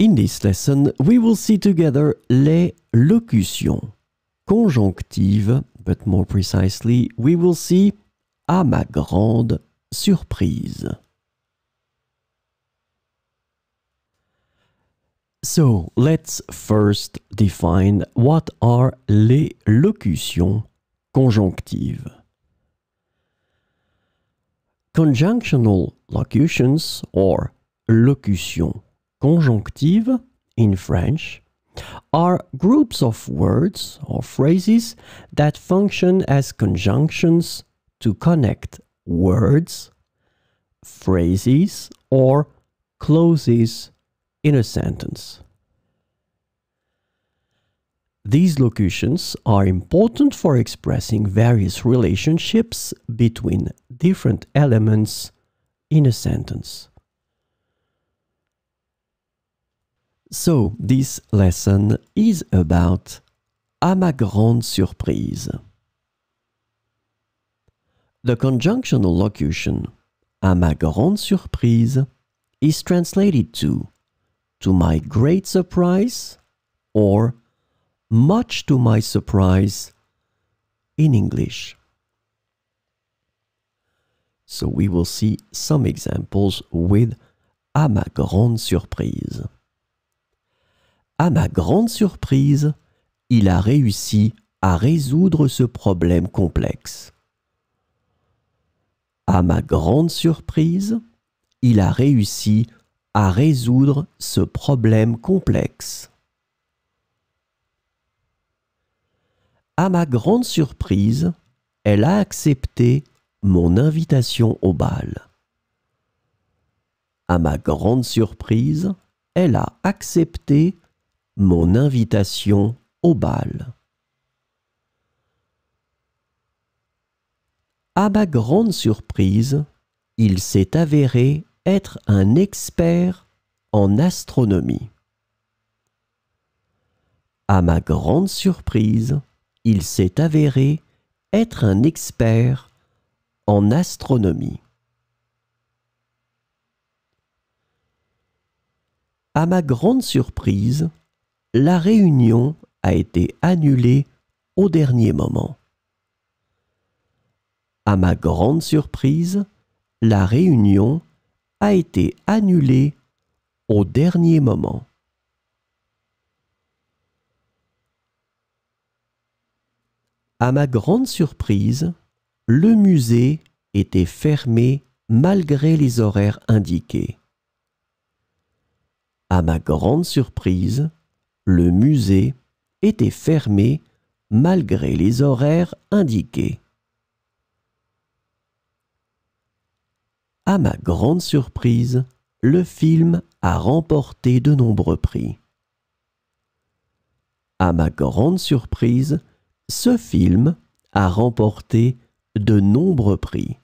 In this lesson, we will see together les locutions, conjonctives, but more precisely, we will see à ma grande surprise. So, let's first define what are les locutions conjonctives. Conjunctional locutions or locutions conjunctive in French are groups of words or phrases that function as conjunctions to connect words, phrases, or clauses in a sentence. These locutions are important for expressing various relationships between different elements in a sentence. So, this lesson is about à ma grande surprise. The conjunctional locution à ma grande surprise is translated to to my great surprise or much to my surprise in English. So we will see some examples with à ma grande surprise. à ma grande surprise, il a réussi à résoudre ce problème complexe. À ma grande surprise, il a réussi à résoudre ce problème complexe. À ma grande surprise, elle a accepté mon invitation au bal. À ma grande surprise, elle a accepté mon invitation au bal. À ma grande surprise, il s'est avéré être un expert en astronomie. À ma grande surprise, il s'est avéré être un expert en astronomie. À ma grande surprise, la réunion a été annulée au dernier moment. À ma grande surprise, la réunion a été annulée au dernier moment. À ma grande surprise, le musée était fermé malgré les horaires indiqués. À ma grande surprise, le musée était fermé malgré les horaires indiqués. À ma grande surprise, le film a remporté de nombreux prix. À ma grande surprise, ce film a remporté de nombreux prix.